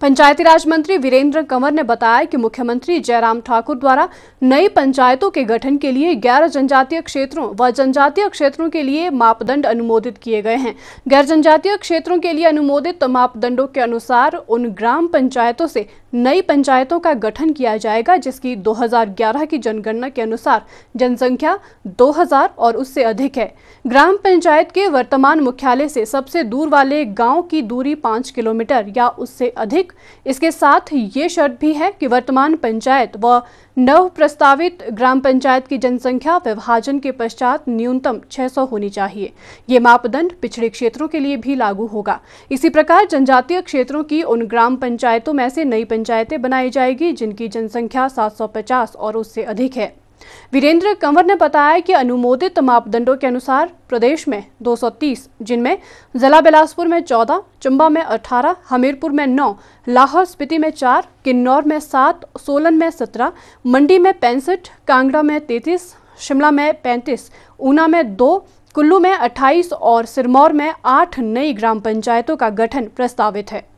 पंचायती राज मंत्री वीरेंद्र कंवर ने बताया कि मुख्यमंत्री जयराम ठाकुर द्वारा नई पंचायतों के गठन के लिए गैर जनजातीय क्षेत्रों व जनजातीय क्षेत्रों के लिए मापदंड अनुमोदित किए गए हैं गैर जनजातीय क्षेत्रों के लिए अनुमोदित मापदंडों के अनुसार उन ग्राम पंचायतों से नई पंचायतों का गठन किया जाएगा जिसकी दो की जनगणना के अनुसार जनसंख्या दो और उससे अधिक है ग्राम पंचायत के वर्तमान मुख्यालय से सबसे दूर वाले गाँव की दूरी पांच किलोमीटर या उससे अधिक अधिक इसके साथ ये शर्त भी है कि वर्तमान पंचायत व नव प्रस्तावित ग्राम पंचायत की जनसंख्या विभाजन के पश्चात न्यूनतम 600 होनी चाहिए ये मापदंड पिछड़े क्षेत्रों के लिए भी लागू होगा इसी प्रकार जनजातीय क्षेत्रों की उन ग्राम पंचायतों में से नई पंचायतें बनाई जाएगी जिनकी जनसंख्या सात और उससे अधिक है वीरेंद्र कंवर ने बताया कि अनुमोदित मापदंडों के अनुसार प्रदेश में 230 जिनमें जिला बिलासपुर में 14, चंबा में 18, हमीरपुर में 9, लाहौल स्पीति में 4, किन्नौर में 7, सोलन में 17, मंडी में पैंसठ कांगड़ा में 33, शिमला में 35, ऊना में 2, कुल्लू में 28 और सिरमौर में 8 नई ग्राम पंचायतों का गठन प्रस्तावित है